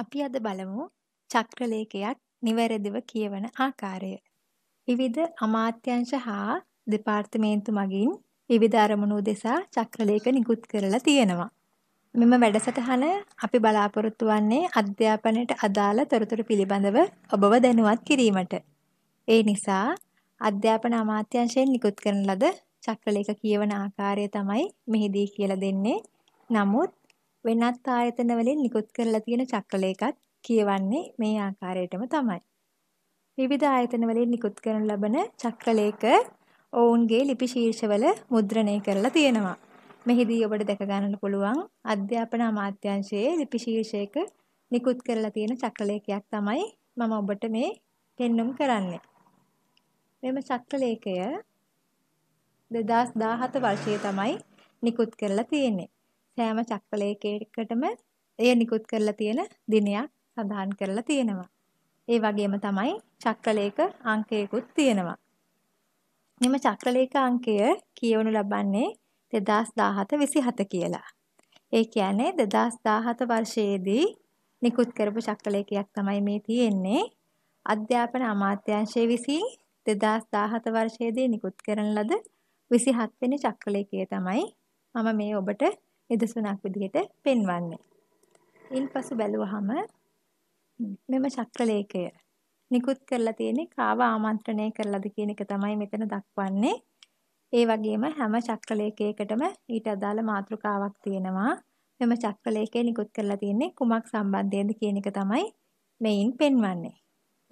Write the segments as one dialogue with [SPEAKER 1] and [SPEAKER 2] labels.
[SPEAKER 1] අපි අද බලමු චක්‍රලේඛයක් නිවැරදිව කියවන ආකාරය. විවිධ අමාත්‍යංශ හා දෙපාර්තමේන්තු මගින් විවිධ අරමුණු දෙසා චක්‍රලේඛ නිකුත් කරලා තියෙනවා. මෙම වැඩසටහන අපි බලාපොරොත්තු වන්නේ අධ්‍යාපනයට අදාළ තොරතුරු පිළිබඳව ඔබව දැනුවත් කිරීමට. ඒ නිසා අධ්‍යාපන අමාත්‍යංශයෙන් නිකුත් කරන ලද චක්‍රලේඛ කියවන ආකාරය තමයි මෙහිදී කියලා දෙන්නේ. නමුත් වෙනත් ආයතන වලින් නිකුත් කරලා තියෙන චක්‍රලේඛත් කියවන්නේ මේ ආකාරයටම තමයි. විවිධ ආයතන වලින් නිකුත් කරන ලබන චක්‍රලේඛ ඔවුන්ගේ ලිපි ශීර්ෂවල මුද්‍රණය කරලා තියෙනවා. මෙහිදී ඔබට දැක ගන්නට පුළුවන් අධ්‍යාපන අමාත්‍යාංශයේ ලිපි ශීර්ෂයක නිකුත් කරලා තියෙන චක්‍රලේඛයක් තමයි මම ඔබට මේ පෙන්눔 කරන්නේ. මෙම චක්‍රලේඛය 2017 වර්ෂයේ තමයි නිකුත් කරලා තියෙන්නේ. සෑම චක්‍රලේඛයකටම එය නිකුත් කරලා තියෙන දිනයක් සඳහන් කරලා තියෙනවා. ඒ වගේම තමයි චක්‍රලේඛ අංකයකුත් තියෙනවා. මෙම චක්‍රලේඛ අංකය කියවනු ලබන්නේ 2017 27 කියලා. ඒ කියන්නේ 2017 වර්ෂයේදී නිකුත් කරපු චක්‍රලේඛයක් තමයි මේ තියෙන්නේ. අධ්‍යාපන අමාත්‍යාංශය විසින් 2017 වර්ෂයේදී නිකුත් කරන ලද 27 වෙනි චක්‍රලේඛය තමයි මම මේ ඔබට නිදසුනක් විදිහට පෙන්වන්නේ. ඉන්පසු බැලුවහම මෙම චක්‍රලේඛය නිකුත් කරලා තියෙන්නේ කාව ආමන්ත්‍රණය කරලාද කියන එක තමයි මෙතන දක්වන්නේ. ඒ වගේම හැම චක්‍රලේඛයකටම ඊට අදාළ මාතෘකාවක් තියෙනවා. මෙම චක්‍රලේඛය නිකුත් කරලා තියෙන්නේ කුමක් සම්බන්ධයෙන්ද කියන එක තමයි මෙයින් පෙන්වන්නේ.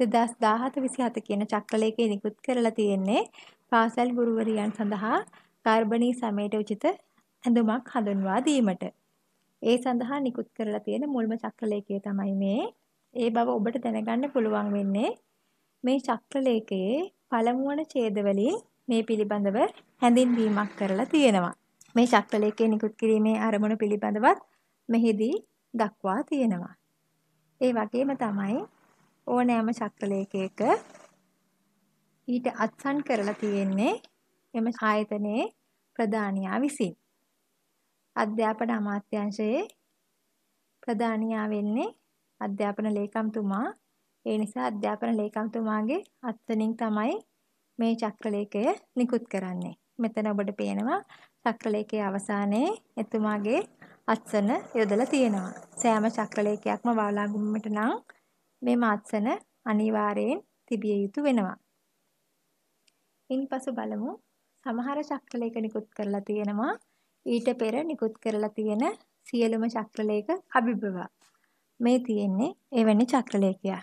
[SPEAKER 1] 2017 27 කියන චක්‍රලේඛය නිකුත් කරලා තියෙන්නේ පාසල් ගුරුවරියන් සඳහා කාර්බනී සමයට උචිත ඇඳුමක් හඳුන්වා දීමට. ඒ සඳහා නිකුත් කරලා තියෙන මුල්ම චක්‍රලේඛය තමයි මේ. ඒ බව ඔබට දැනගන්න පුළුවන් වෙන්නේ මේ චක්‍රලේඛයේ පළමු වන ඡේදවලින් මේ පිළිබඳව හැඳින්වීමක් කරලා තියෙනවා. මේ චක්‍රලේඛය නිකුත් කිරීමේ අරමුණ පිළිබඳවත් මෙහිදී දක්වා තියෙනවා. ඒ වගේම තමයි ඕනෑම චක්‍රලේඛයක ඊට අත්සන් කරලා තියෙන්නේ එම ආයතනයේ ප්‍රධානියා විසින්. අධ්‍යාපන අමාත්‍යාංශයේ ප්‍රධානියා වෙන්නේ අධ්‍යාපන ලේකම්තුමා. ඒ නිසා අධ්‍යාපන ලේකම්තුමාගේ අත්වලින් තමයි මේ චක්‍රලේඛය නිකුත් කරන්නේ. මෙතන ඔබට පේනවා චක්‍රලේඛයේ අවසානයේ එතුමාගේ අත්සන යොදලා තියෙනවා. සෑම චක්‍රලේඛයක්ම බාලාගුම්මට නම් මේ මාත්සන අනිවාර්යෙන් තිබිය යුතු වෙනවා. ඉන්පසු බලමු සමහර චක්‍රලේඛ නිකුත් කරලා තියෙනවා ඊට පෙර නිකුත් කරලා තියෙන සියලුම චක්‍රලේඛ අභිභවා. මේ තියෙන්නේ එවැනි චක්‍රලේඛයක්.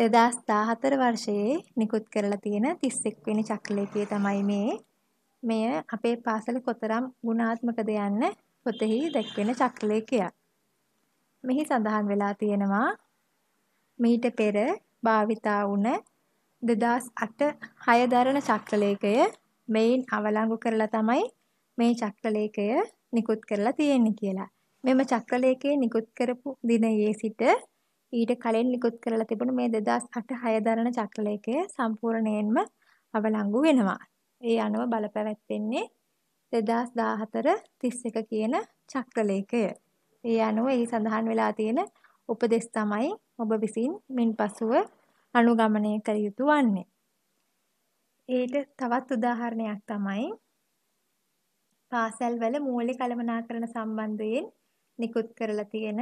[SPEAKER 1] 2014 වර්ෂයේ නිකුත් කරලා තියෙන 31 වෙනි චක්‍රලේඛය තමයි මේ. මෙය අපේ පාසලේ කොතරම් ගුණාත්මකද යන්න පොතෙහි දැක්වෙන චක්‍රලේඛයක්. මෙහි සඳහන් වෙලා තියෙනවා මීට පෙර භාවිතා වුණ 2008 6 දරණ චක්‍රලේඛය මෙයින් අවලංගු කරලා තමයි මේ චක්‍රලේඛය නිකුත් කරලා තියෙන්නේ කියලා. මෙම චක්‍රලේඛය නිකුත් කරපු දිනයේ සිට ඊට කලින් නිකුත් කරලා තිබුණු මේ 2008 6 දරන චක්‍රලේඛය සම්පූර්ණයෙන්ම අවලංගු වෙනවා. ඒ අනුව බලපැවැත්වෙන්නේ 2014 31 කියන චක්‍රලේඛය. ඒ අනුව එහි සඳහන් වෙලා තියෙන උපදෙස් තමයි ඔබ විසින් මින් පසුව අනුගමනය කළ යුතු වන්නේ. ඊට තවත් උදාහරණයක් තමයි පාසල්වල මූලික කළමනාකරණ සම්බන්ධයෙන් නිකුත් කරලා තියෙන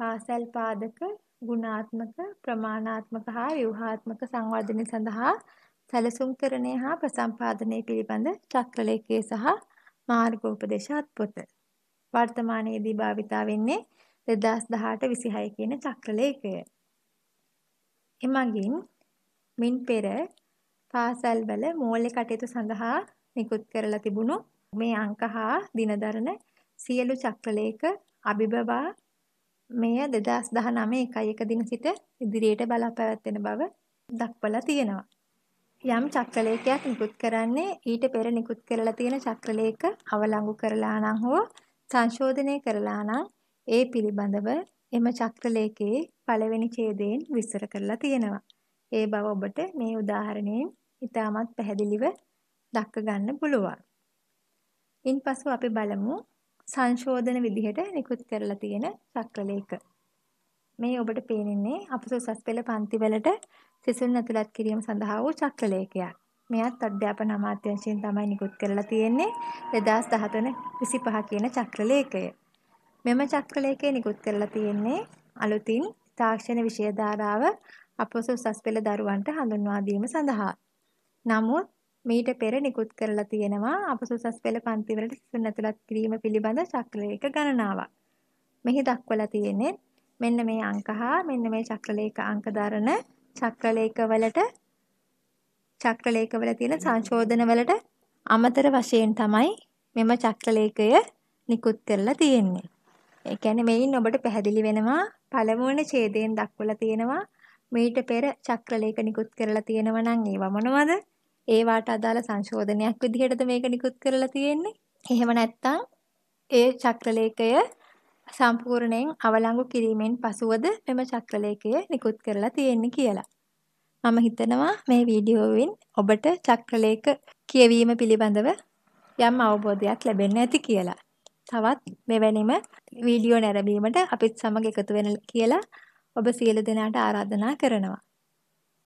[SPEAKER 1] පාසල් පාදක ගුණාත්මක ප්‍රමාණාත්මක හා ව්‍යුහාත්මක සංවර්ධනය සඳහා සැලසුම් කරණය හා ප්‍රසම්පාදනය පිළිබඳ චක්‍රලේඛය සහ මාර්ගෝපදේශාත් පොත වර්තමානයේදී භාවිතා වෙන්නේ 2018 26 කියන චක්‍රලේඛය. එමගින් මින් පෙර පාසල්වල මූල්‍ය කටයුතු සඳහා නිකුත් කරලා තිබුණු මේ අංක හා දිනදරන සියලු චක්‍රලේඛ අභිබවා මෙය 2019 1 දින සිට ඉදිරියට බලාපැවැත්වෙන බව දක්වලා තියෙනවා. යම් චක්‍රලේඛයක් නිකුත් කරන්නේ ඊට පෙර නිකුත් කරලා තියෙන චක්‍රලේඛ අවලංගු කරලා නම් හෝ සංශෝධනය කරලා නම් ඒ පිළිබඳව එම චක්‍රලේඛයේ පළවෙනි ඡේදයෙන් විස්තර කරලා තියෙනවා. ඒ බව ඔබට මේ උදාහරණයෙන් ඉතාමත් පැහැදිලිව දක්ව ගන්න පුළුවන්. ඉන්පසු අපි බලමු සංශෝධන විදිහට නිකුත් කරලා තියෙන චක්‍රලේඛ. මේ ඔබට පේනින්නේ අපසොසස් පෙළ පන්තිවලට සිසුන් ඇතුළත් කිරීම සඳහා වූ චක්‍රලේඛයක්. මෙයත් අධ්‍යාපන අමාත්‍යාංශයෙන් තමයි නිකුත් කරලා තියෙන්නේ 2013 25 කියන චක්‍රලේඛය. මෙම චක්‍රලේඛය නිකුත් කරලා තියෙන්නේ අලුතින් තාක්ෂණ විෂය ධාරාව අපසොසස් පෙළ දරුවන්ට හඳුන්වා දීම සඳහා. නමුත් මීට පෙර නිකුත් කරලා තියෙනවා අපසුසස් පෙළ පන්තිවලට සිසුන් ඇතුළත් කිරීම පිළිබඳ චක්‍රලේඛ ගණනාවක්. මෙහි දක්වලා තියෙන්නේ මෙන්න මේ අංක හා මෙන්න මේ චක්‍රලේඛ අංක දරන චක්‍රලේඛවලට චක්‍රලේඛවල තියෙන සංශෝධනවලට අමතර වශයෙන් තමයි මෙම චක්‍රලේඛය නිකුත් කරලා තියෙන්නේ. ඒ කියන්නේ මේන් ඔබට පැහැදිලි වෙනවා පළමුවන ඡේදයෙන් දක්වලා තියෙනවා මීට පෙර චක්‍රලේඛ නිකුත් කරලා තියෙනවා නම් ඒව මොනවද? ඒවාට අදාළ සංශෝධනයක් විදිහටද මේක නිකුත් කරලා තියෙන්නේ. එහෙම නැත්නම් ඒ චක්‍රලේඛය සම්පූර්ණයෙන් අවලංගු කිරීමෙන් පසුවද මෙම චක්‍රලේඛය නිකුත් කරලා තියෙන්නේ කියලා. මම හිතනවා මේ වීඩියෝවෙන් ඔබට චක්‍රලේඛ කියවීම පිළිබඳව යම් අවබෝධයක් ලැබෙන්න ඇති කියලා. තවත් මෙවැනිම වීඩියෝ නැරඹීමට අපිත් සමග එකතු වෙන කියලා ඔබ සියලු දෙනාට ආරාධනා කරනවා.